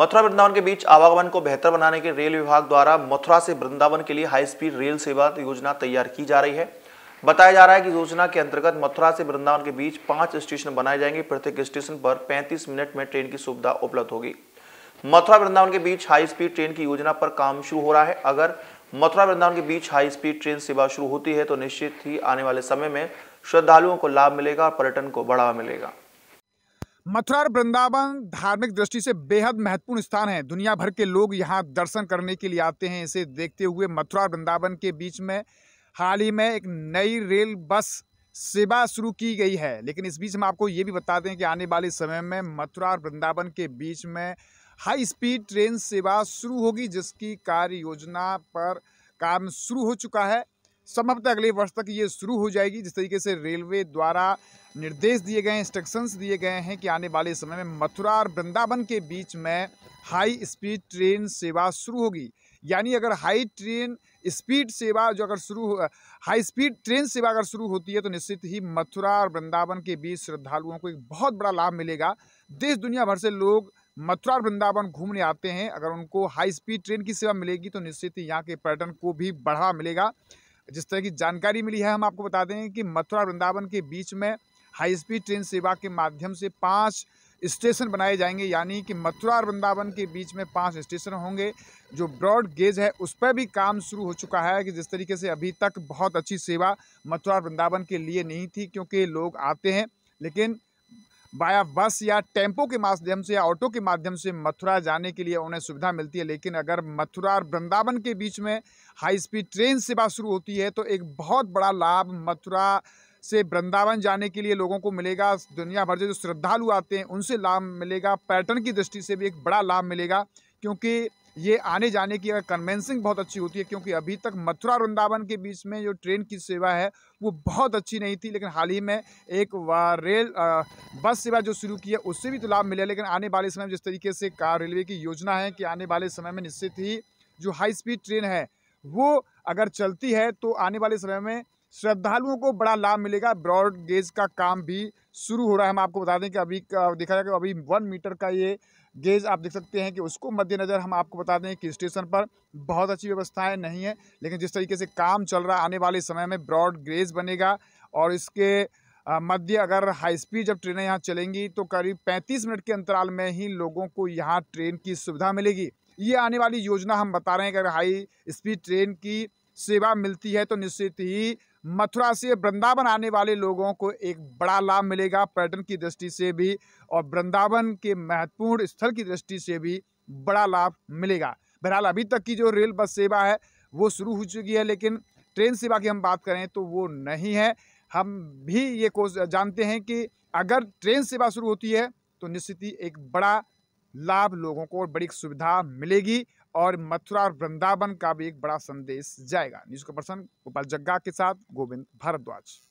मथुरा वृंदावन के बीच आवागमन को बेहतर बनाने के रेल विभाग द्वारा मथुरा से वृंदावन के लिए हाई स्पीड रेल सेवा योजना तैयार की जा रही है बताया जा रहा है कि योजना के अंतर्गत मथुरा से वृंदावन के बीच पांच स्टेशन बनाए जाएंगे प्रत्येक स्टेशन पर 35 मिनट में ट्रेन की सुविधा उपलब्ध होगी मथुरा वृंदावन के बीच हाई स्पीड ट्रेन की योजना पर काम शुरू हो रहा है अगर मथुरा वृंदावन के बीच हाई स्पीड ट्रेन सेवा शुरू होती है तो निश्चित ही आने वाले समय में श्रद्धालुओं को लाभ मिलेगा और पर्यटन को बढ़ावा मिलेगा मथुरा और वृंदावन धार्मिक दृष्टि से बेहद महत्वपूर्ण स्थान है दुनिया भर के लोग यहाँ दर्शन करने के लिए आते हैं इसे देखते हुए मथुरा और वृंदावन के बीच में हाल ही में एक नई रेल बस सेवा शुरू की गई है लेकिन इस बीच हम आपको ये भी बता दें कि आने वाले समय में मथुरा और वृंदावन के बीच में हाई स्पीड ट्रेन सेवा शुरू होगी जिसकी कार्य योजना पर काम शुरू हो चुका है संभवतः तो अगले वर्ष तक ये शुरू हो जाएगी जिस तरीके से रेलवे द्वारा निर्देश दिए गए इंस्ट्रक्शंस दिए गए हैं कि आने वाले समय में मथुरा और वृंदावन के बीच में हाई स्पीड ट्रेन सेवा शुरू होगी यानी अगर हाई ट्रेन स्पीड सेवा जो अगर शुरू हाई स्पीड ट्रेन सेवा अगर शुरू होती है तो निश्चित ही मथुरा और वृंदावन के बीच श्रद्धालुओं को एक बहुत बड़ा लाभ मिलेगा देश दुनिया भर से लोग मथुरा और वृंदावन घूमने आते हैं अगर उनको हाई स्पीड ट्रेन की सेवा मिलेगी तो निश्चित ही यहाँ के पर्यटन को भी बढ़ावा मिलेगा जिस तरह की जानकारी मिली है हम आपको बता दें कि मथुरा वृंदावन के बीच में हाई स्पीड ट्रेन सेवा के माध्यम से पाँच स्टेशन बनाए जाएंगे यानी कि मथुरा और वृंदावन के बीच में पांच स्टेशन होंगे जो ब्रॉड गेज है उस पर भी काम शुरू हो चुका है कि जिस तरीके से अभी तक बहुत अच्छी सेवा मथुरा और वृंदावन के लिए नहीं थी क्योंकि लोग आते हैं लेकिन बाया बस या टेम्पो के माध्यम से या ऑटो के माध्यम से मथुरा जाने के लिए उन्हें सुविधा मिलती है लेकिन अगर मथुरा और वृंदावन के बीच में हाई स्पीड ट्रेन सेवा शुरू होती है तो एक बहुत बड़ा लाभ मथुरा से वृंदावन जाने के लिए लोगों को मिलेगा दुनिया भर से जो श्रद्धालु आते हैं उनसे लाभ मिलेगा पर्यटन की दृष्टि से भी एक बड़ा लाभ मिलेगा क्योंकि ये आने जाने की अगर कन्वेंसिंग बहुत अच्छी होती है क्योंकि अभी तक मथुरा वृंदावन के बीच में जो ट्रेन की सेवा है वो बहुत अच्छी नहीं थी लेकिन हाल ही में एक रेल आ, बस सेवा जो शुरू की है उससे भी तो लाभ मिला लेकिन आने वाले समय में जिस तरीके से कार रेलवे की योजना है कि आने वाले समय में निश्चित ही जो हाई स्पीड ट्रेन है वो अगर चलती है तो आने वाले समय में श्रद्धालुओं को बड़ा लाभ मिलेगा ब्रॉड गेज का काम भी शुरू हो रहा है हम आपको बता दें कि अभी देखा जाएगा अभी वन मीटर का ये गेज आप देख सकते हैं कि उसको मद्देनज़र हम आपको बता दें कि स्टेशन पर बहुत अच्छी व्यवस्थाएं नहीं है लेकिन जिस तरीके से काम चल रहा आने वाले समय में ब्रॉड गेज बनेगा और इसके मध्य अगर हाई स्पीड जब ट्रेनें यहाँ चलेंगी तो करीब 35 मिनट के अंतराल में ही लोगों को यहाँ ट्रेन की सुविधा मिलेगी ये आने वाली योजना हम बता रहे हैं कि अगर हाई स्पीड ट्रेन की सेवा मिलती है तो निश्चित ही मथुरा से वृंदावन आने वाले लोगों को एक बड़ा लाभ मिलेगा पर्यटन की दृष्टि से भी और वृंदावन के महत्वपूर्ण स्थल की दृष्टि से भी बड़ा लाभ मिलेगा बहरहाल अभी तक की जो रेल बस सेवा है वो शुरू हो चुकी है लेकिन ट्रेन सेवा की हम बात करें तो वो नहीं है हम भी ये कोश जानते हैं कि अगर ट्रेन सेवा शुरू होती है तो निश्चित ही एक बड़ा लाभ लोगों को और बड़ी सुविधा मिलेगी और मथुरा और वृंदावन का भी एक बड़ा संदेश जाएगा न्यूज़ का पर्सन गोपाल जग्गा के साथ गोविंद भारद्वाज